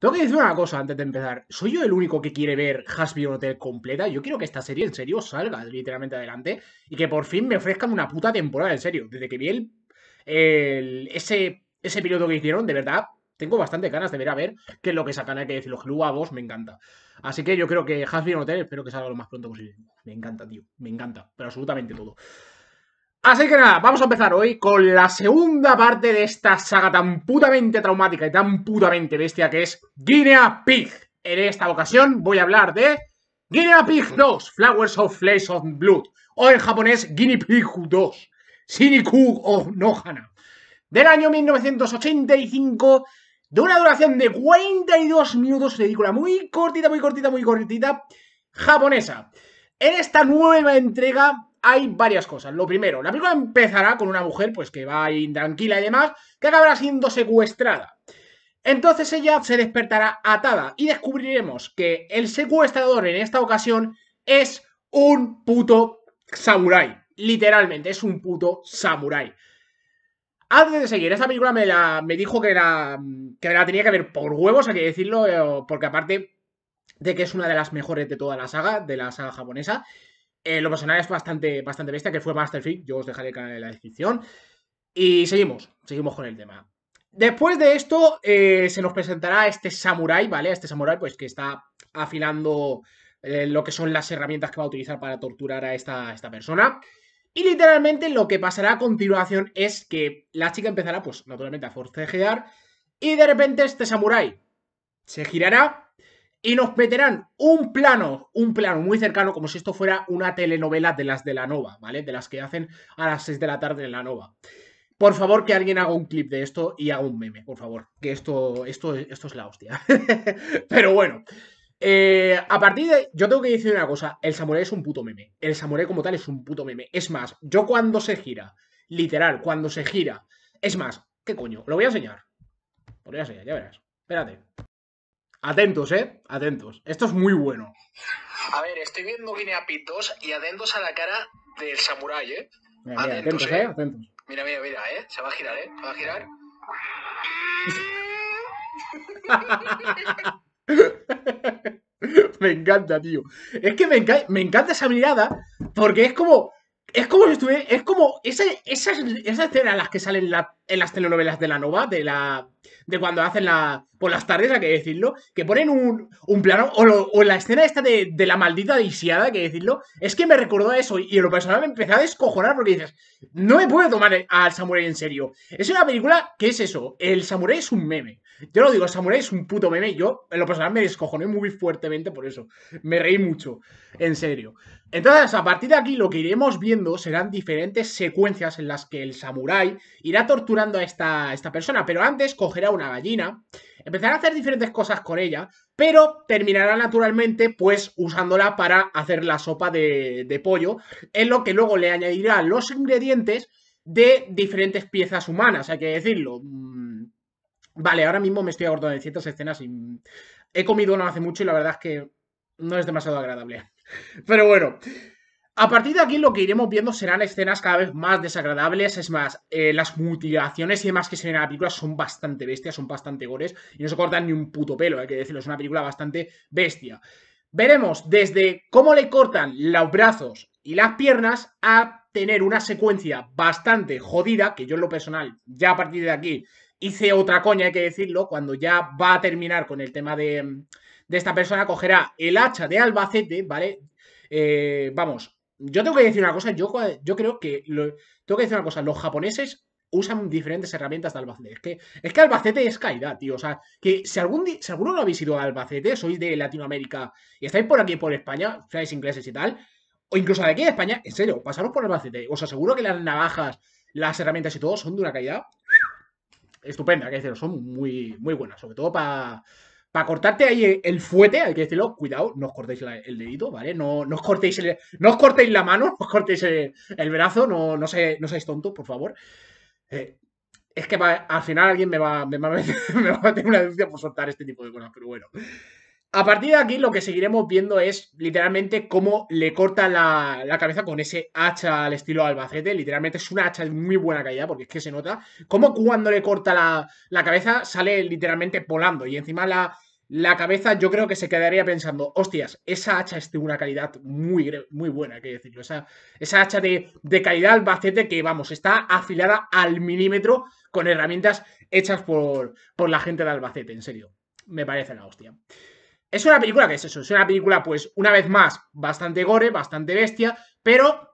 Tengo que decir una cosa antes de empezar. ¿Soy yo el único que quiere ver Hasbro Hotel completa? Yo quiero que esta serie en serio salga literalmente adelante y que por fin me ofrezcan una puta temporada, en serio. Desde que vi el, ese, ese piloto que hicieron, de verdad, tengo bastante ganas de ver a ver qué es lo que sacan. Hay que decirlo, a vos me encanta. Así que yo creo que Hasbro Hotel espero que salga lo más pronto posible. Me encanta, tío. Me encanta. Pero absolutamente todo. Así que nada, vamos a empezar hoy con la segunda parte de esta saga tan putamente traumática y tan putamente bestia que es Guinea Pig. En esta ocasión voy a hablar de Guinea Pig 2, Flowers of Flesh of Blood, o en japonés Guinea Pig 2, Shiniku of Nohana, del año 1985, de una duración de 42 minutos, película muy cortita, muy cortita, muy cortita, japonesa. En esta nueva entrega hay varias cosas. Lo primero, la película empezará con una mujer pues que va intranquila y demás, que acabará siendo secuestrada. Entonces ella se despertará atada y descubriremos que el secuestrador en esta ocasión es un puto samurái. Literalmente, es un puto samurái. Antes de seguir, esta película me, la, me dijo que, que la tenía que ver por huevos, hay que decirlo, eh, porque aparte de que es una de las mejores de toda la saga, de la saga japonesa, eh, lo personal es bastante, bastante bestia, que fue Masterfield, yo os dejaré en la descripción. Y seguimos, seguimos con el tema. Después de esto, eh, se nos presentará este samurai, ¿vale? Este samurai, pues que está afilando eh, lo que son las herramientas que va a utilizar para torturar a esta, esta persona. Y literalmente lo que pasará a continuación es que la chica empezará, pues, naturalmente a forcejear. Y de repente este samurai se girará y nos meterán un plano, un plano muy cercano, como si esto fuera una telenovela de las de la Nova, ¿vale? De las que hacen a las 6 de la tarde en la Nova. Por favor, que alguien haga un clip de esto y haga un meme, por favor. Que esto, esto, esto es la hostia. Pero bueno. Eh, a partir de. Yo tengo que decir una cosa: el samuré es un puto meme. El samuré como tal es un puto meme. Es más, yo cuando se gira, literal, cuando se gira. Es más, ¿qué coño? Lo voy a enseñar. Lo voy a enseñar, ya verás. Espérate. Atentos, ¿eh? Atentos. Esto es muy bueno. A ver, estoy viendo Guinea y atentos a la cara del samurái, ¿eh? Mira, atentos, ¿eh? ¿eh? Atentos. Mira, mira, mira, ¿eh? Se va a girar, ¿eh? Se va a girar. me encanta, tío. Es que me, encanta esa mirada porque es como... Es como si estuviera... Es como... Esa, esas, escenas las que salen en las telenovelas de la Nova, de la de cuando hacen la. por las tardes, hay que decirlo, que ponen un, un plano, o, la escena esta de, la maldita disiada, hay que decirlo, es que me recordó a eso, y en lo personal me empecé a descojonar porque dices, no me puedo tomar al samurái en serio. Es una película que es eso, el samurái es un meme. Yo lo digo, el samurái es un puto meme, yo en lo personal me descojoné muy fuertemente por eso, me reí mucho, en serio. Entonces, a partir de aquí lo que iremos viendo serán diferentes secuencias en las que el samurái irá torturando a esta, esta persona, pero antes cogerá una gallina, empezará a hacer diferentes cosas con ella, pero terminará naturalmente pues usándola para hacer la sopa de, pollo, en lo que luego le añadirá los ingredientes de diferentes piezas humanas, hay que decirlo. Mm, vale, ahora mismo me estoy acordando de ciertas escenas y mm, he comido no hace mucho y la verdad es que no es demasiado agradable. Pero bueno, a partir de aquí lo que iremos viendo serán escenas cada vez más desagradables, es más, eh, las mutilaciones y demás que se ven en la película son bastante bestias, son bastante gores y no se cortan ni un puto pelo, hay que decirlo, es una película bastante bestia. Veremos desde cómo le cortan los brazos y las piernas a tener una secuencia bastante jodida, que yo en lo personal, ya a partir de aquí, hice otra coña, hay que decirlo, cuando ya va a terminar con el tema de, esta persona, cogerá el hacha de Albacete, ¿vale? Eh, vamos, yo tengo que decir una cosa, yo, yo creo que. tengo que decir una cosa, los japoneses usan diferentes herramientas de Albacete. Es que, es que Albacete es caída, tío. O sea, que si, algún si alguno no habéis ido a Albacete, sois de Latinoamérica y estáis por aquí, por España, sois ingleses y tal, o incluso de aquí de España, en serio, pasaros por Albacete. Os aseguro que las navajas, las herramientas y todo son de una calidad estupenda, que decir, son muy, muy buenas, sobre todo para para cortarte ahí el fuete, hay que decirlo, cuidado, no os cortéis el dedito, ¿vale? No, no, os cortéis la mano, no os cortéis el, brazo, no, no, no seáis tontos, por favor. Eh, es que al final alguien me va, a meter una denuncia por soltar este tipo de cosas, pero bueno. A partir de aquí lo que seguiremos viendo es literalmente cómo le corta la, cabeza con ese hacha al estilo Albacete. Literalmente es una hacha de muy buena calidad porque es que se nota cómo cuando le corta la, cabeza sale literalmente volando y encima la, cabeza yo creo que se quedaría pensando, hostias, esa hacha es de una calidad muy, muy buena, hay que decirlo. Esa, esa hacha de, calidad Albacete que, vamos, está afilada al milímetro con herramientas hechas por, por la gente de Albacete, en serio. Me parece la hostia. Es una película que es eso, es una película, pues, una vez más, bastante gore, bastante bestia, pero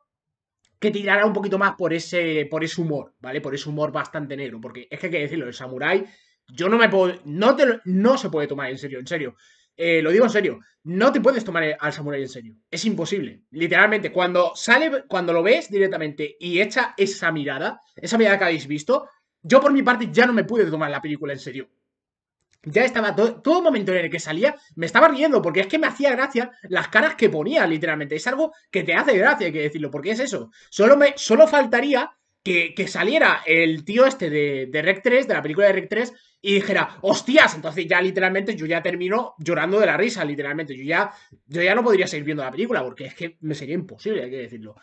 que tirará un poquito más por ese, por ese humor, ¿vale? Por ese humor bastante negro, porque es que hay que decirlo, el samurái, yo no me puedo, no, no se puede tomar en serio, en serio. Eh, lo digo en serio, no te puedes tomar al samurái en serio, es imposible, literalmente, cuando sale, cuando lo ves directamente y echa esa mirada, esa mirada que habéis visto, yo por mi parte ya no me pude tomar la película en serio, ya estaba todo, todo momento en el que salía, me estaba riendo porque es que me hacía gracia las caras que ponía, literalmente. Es algo que te hace gracia, hay que decirlo, porque es eso. Solo, me, solo faltaría que, que saliera el tío este de, de Rec 3, de la película de Rec 3, y dijera, hostias, entonces ya literalmente yo ya termino llorando de la risa, literalmente. Yo ya, yo ya no podría seguir viendo la película porque es que me sería imposible, hay que decirlo.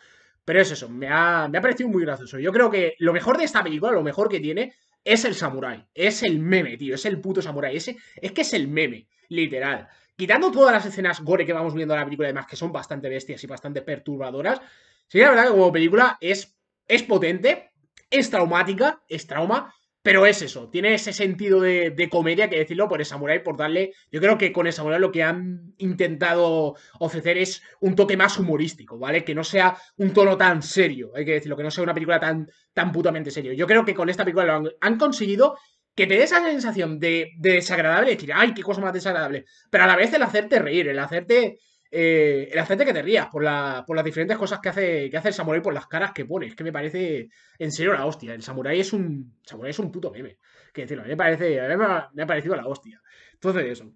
Pero es eso, me ha, me ha parecido muy gracioso. Yo creo que lo mejor de esta película, lo mejor que tiene, es el samurái, es el meme, tío, es el puto samurái, ese, es que es el meme, literal. Quitando todas las escenas gore que vamos viendo en la película, además que son bastante bestias y bastante perturbadoras, sí, la verdad que como película es, es potente, es traumática, es trauma, pero es eso, tiene ese sentido de, comedia, que decirlo, por esa y por darle. Yo creo que con esa Samurai lo que han intentado ofrecer es un toque más humorístico, ¿vale? Que no sea un tono tan serio, hay que decirlo, que no sea una película tan, tan putamente serio. Yo creo que con esta película han, conseguido que te dé esa sensación de, de desagradable, decir, ay, qué cosa más desagradable, pero a la vez el hacerte reír, el hacerte el eh, hacerte que te rías por, las diferentes cosas que hace, que hace el samurái, por las caras que pone. Es que me parece, en serio, la hostia. El Samurai es un samurái es un puto meme. Que decirlo, a me, parece, me, ha, parecido la hostia. Entonces, eso.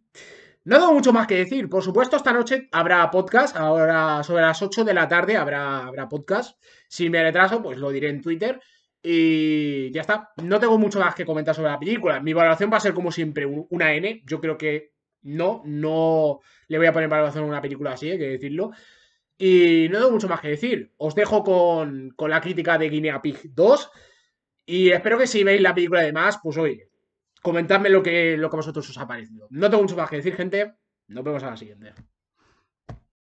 No tengo mucho más que decir. Por supuesto, esta noche habrá podcast. Ahora, sobre las 8 de la tarde, habrá, habrá podcast. Si me retraso, pues lo diré en Twitter. Y ya está. No tengo mucho más que comentar sobre la película. Mi valoración va a ser, como siempre, una N. Yo creo que no, no le voy a poner para a una película así, hay que decirlo. Y no tengo mucho más que decir. Os dejo con, con la crítica de Guinea Pig 2. Y espero que si veis la película de más, pues oye, comentadme lo que, lo que a vosotros os ha parecido. No tengo mucho más que decir, gente. Nos vemos a la siguiente.